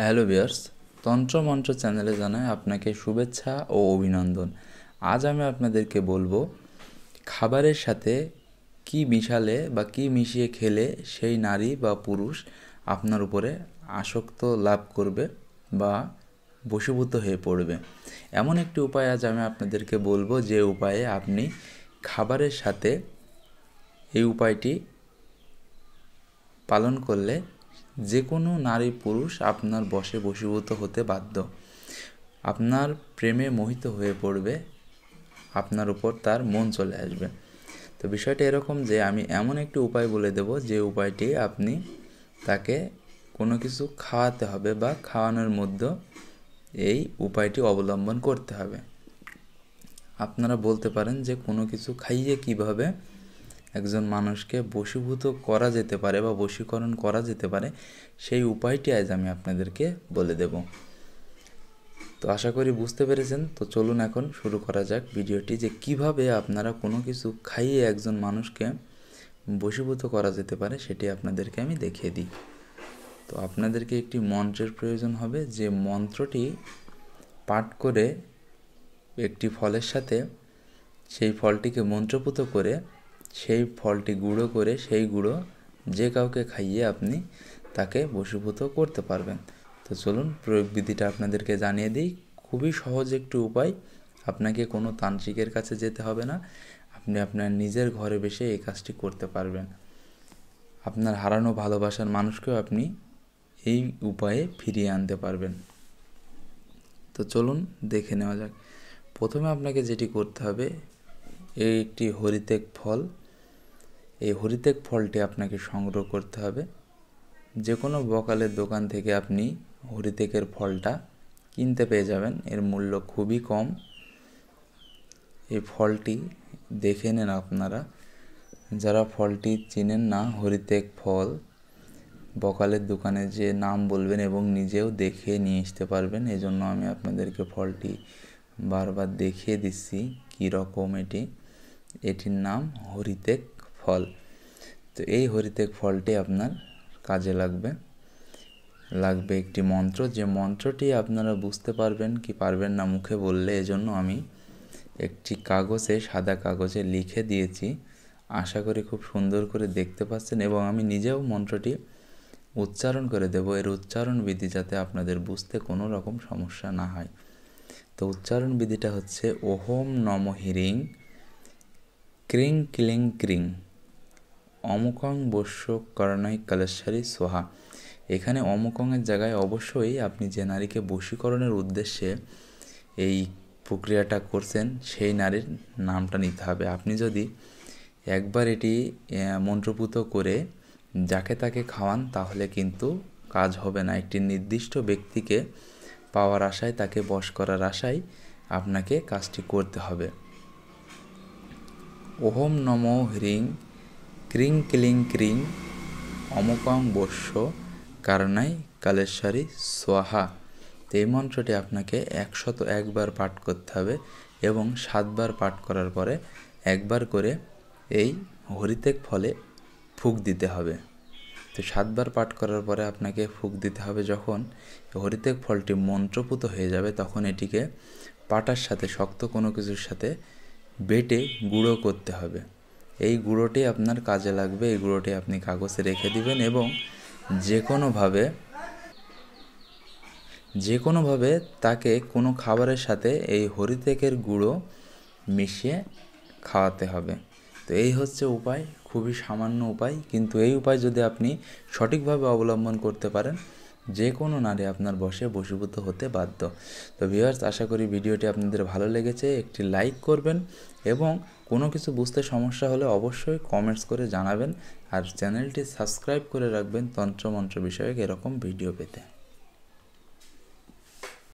hello বিয়ার্স মন্ত্র চ্যানেলে জানাই আপনাকে শুভেচ্ছা ও অভিনন্দন আজ আমি আপনাদেরকে বলবো খাবারের সাথে কি মিশালে বা কি মিশিয়ে খেলে সেই নারী বা পুরুষ আপনার উপরে আসক্ত লাভ করবে বা বশীভূত হয়ে পড়বে এমন একটি উপায় আজ আমি আপনাদেরকে বলবো যে উপায়ে আপনি খাবারের সাথে এই উপায়টি পালন করলে যে কোনো নারী পুরুষ আপনার বশে বশীভূত হতে বাধ্য আপনার প্রেমে মোহিত হয়ে পড়বে আপনার উপর তার মন চলে আসবে তো বিষয়টা এরকম যে আমি এমন একটি উপায় বলে দেব যে উপায়টি আপনি তাকে কোনো কিছু খাওয়াতে হবে বা খাওয়ানোর মধ্যে এই উপায়টি অবলম্বন করতে হবে আপনারা বলতে পারেন যে কোনো কিছু খাইয়ে কিভাবে একজন মানুষকে বশীভূত করা যেতে পারে বা বশীকরণ করা যেতে পারে সেই উপায়টি আজ আমি আপনাদেরকে বলে দেব তো আশা করি বুঝতে পেরেছেন তো চলুন এখন শুরু করা যাক ভিডিওটি যে কিভাবে আপনারা কোনো কিছু খাইয়ে একজন মানুষকে বশীভূত করা যেতে পারে সেটি আপনাদেরকে আমি দেখিয়ে দিই তো আপনাদেরকে একটি মন্ত্রের প্রয়োজন হবে যে মন্ত্রটি পাঠ করে একটি ফলের সাথে সেই ফলটিকে মন্ত্রপুত করে সেই ফলটি গুঁড়ো করে সেই গুঁড়ো যে কাউকে খাইয়ে আপনি তাকে বশীভূত করতে পারবেন তো চলুন প্রয়োগ বিধিটা আপনাদেরকে জানিয়ে দিই খুবই সহজ একটি উপায় আপনাকে কোনো তান্ত্রিকের কাছে যেতে হবে না আপনি আপনার নিজের ঘরে বসে এই কাজটি করতে পারবেন আপনার হারানো ভালোবাসার মানুষকেও আপনি এই উপায়ে ফিরিয়ে আনতে পারবেন তো চলুন দেখে নেওয়া যাক প্রথমে আপনাকে যেটি করতে হবে এই একটি হরিতেক ফল এই হরিতেক ফলটি আপনাকে সংগ্রহ করতে হবে যে কোনো বকালের দোকান থেকে আপনি হরিতেকের ফলটা কিনতে পেয়ে যাবেন এর মূল্য খুবই কম এই ফলটি দেখে নেন আপনারা যারা ফলটি চিনেন না হরিতেক ফল বকালের দোকানে যে নাম বলবেন এবং নিজেও দেখে নিয়ে আসতে পারবেন এজন্য আমি আপনাদেরকে ফলটি বারবার দেখিয়ে দিচ্ছি কী রকম এটি এটির নাম হরিতেক ফল তো এই হরিতেক ফলটি আপনার কাজে লাগবে লাগবে একটি মন্ত্র যে মন্ত্রটি আপনারা বুঝতে পারবেন কি পারবেন না মুখে বললে এজন্য আমি একটি কাগজে সাদা কাগজে লিখে দিয়েছি আশা করি খুব সুন্দর করে দেখতে পাচ্ছেন এবং আমি নিজেও মন্ত্রটি উচ্চারণ করে দেব এর উচ্চারণ বিধি যাতে আপনাদের বুঝতে কোনো রকম সমস্যা না হয় তো উচ্চারণ বিধিটা হচ্ছে ওহম নম হিরিং ক্রিং ক্লিং ক্রিং অমুকং বস্য করণয় কলেশ্বরী সোহা এখানে অমুকংয়ের জায়গায় অবশ্যই আপনি যে নারীকে বশীকরণের উদ্দেশ্যে এই প্রক্রিয়াটা করছেন সেই নারীর নামটা নিতে হবে আপনি যদি একবার এটি মন্ত্রপুত করে যাকে তাকে খাওয়ান তাহলে কিন্তু কাজ হবে না একটি নির্দিষ্ট ব্যক্তিকে পাওয়ার আশায় তাকে বশ করার আশায় আপনাকে কাজটি করতে হবে ওহম নম হ্রিং ক্রিং ক্লিং ক্রিং অমকং বস্য কারণাই কালেশ্বরী সোহা তো এই মন্ত্রটি আপনাকে একশত একবার পাঠ করতে হবে এবং সাতবার পাঠ করার পরে একবার করে এই হরিতেক ফলে ফুক দিতে হবে তো সাতবার পাঠ করার পরে আপনাকে ফুক দিতে হবে যখন হরিতেক ফলটি মন্ত্রপুত হয়ে যাবে তখন এটিকে পাটার সাথে শক্ত কোনো কিছুর সাথে বেটে গুঁড়ো করতে হবে এই গুঁড়োটি আপনার কাজে লাগবে এই গুঁড়োটি আপনি কাগজে রেখে দিবেন এবং যে কোনোভাবে যে কোনোভাবে তাকে কোনো খাবারের সাথে এই হরিতেকের গুঁড়ো মিশিয়ে খাওয়াতে হবে তো এই হচ্ছে উপায় খুবই সামান্য উপায় কিন্তু এই উপায় যদি আপনি সঠিকভাবে অবলম্বন করতে পারেন যে কোনো নারী আপনার বসে বশীভূত হতে বাধ্য তো ভিউয়ার্স আশা করি ভিডিওটি আপনাদের ভালো লেগেছে একটি লাইক করবেন এবং কোনো কিছু বুঝতে সমস্যা হলে অবশ্যই কমেন্টস করে জানাবেন আর চ্যানেলটি সাবস্ক্রাইব করে রাখবেন তন্ত্রমন্ত্র বিষয়ক এরকম ভিডিও পেতে